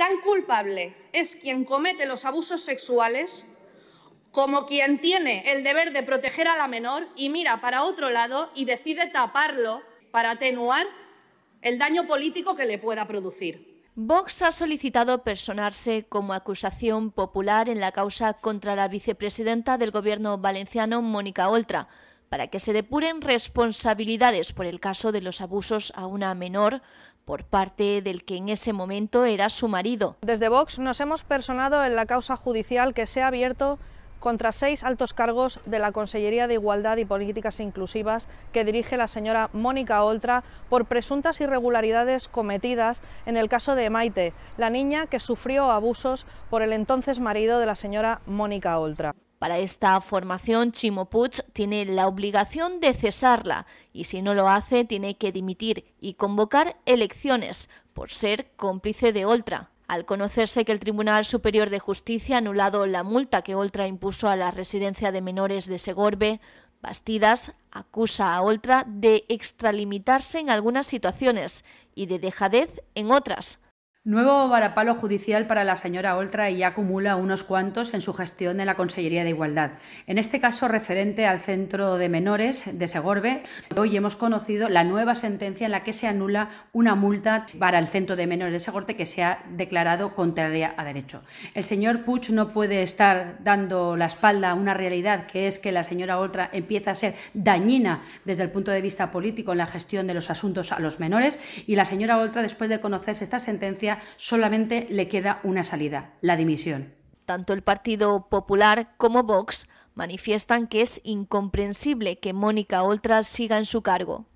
Tan culpable es quien comete los abusos sexuales como quien tiene el deber de proteger a la menor y mira para otro lado y decide taparlo para atenuar el daño político que le pueda producir. Vox ha solicitado personarse como acusación popular en la causa contra la vicepresidenta del Gobierno valenciano, Mónica Oltra para que se depuren responsabilidades por el caso de los abusos a una menor por parte del que en ese momento era su marido. Desde Vox nos hemos personado en la causa judicial que se ha abierto contra seis altos cargos de la Consellería de Igualdad y Políticas Inclusivas que dirige la señora Mónica Oltra por presuntas irregularidades cometidas en el caso de Maite, la niña que sufrió abusos por el entonces marido de la señora Mónica Oltra. Para esta formación, Chimo Puig tiene la obligación de cesarla y si no lo hace tiene que dimitir y convocar elecciones por ser cómplice de Oltra. Al conocerse que el Tribunal Superior de Justicia ha anulado la multa que Oltra impuso a la residencia de menores de Segorbe, Bastidas acusa a Oltra de extralimitarse en algunas situaciones y de dejadez en otras. Nuevo varapalo judicial para la señora Oltra y ya acumula unos cuantos en su gestión en la Consellería de Igualdad. En este caso, referente al Centro de Menores de Segorbe, hoy hemos conocido la nueva sentencia en la que se anula una multa para el Centro de Menores de Segorbe que se ha declarado contraria a derecho. El señor puch no puede estar dando la espalda a una realidad que es que la señora Oltra empieza a ser dañina desde el punto de vista político en la gestión de los asuntos a los menores y la señora Oltra, después de conocerse esta sentencia, solamente le queda una salida, la dimisión. Tanto el Partido Popular como Vox manifiestan que es incomprensible que Mónica Oltra siga en su cargo.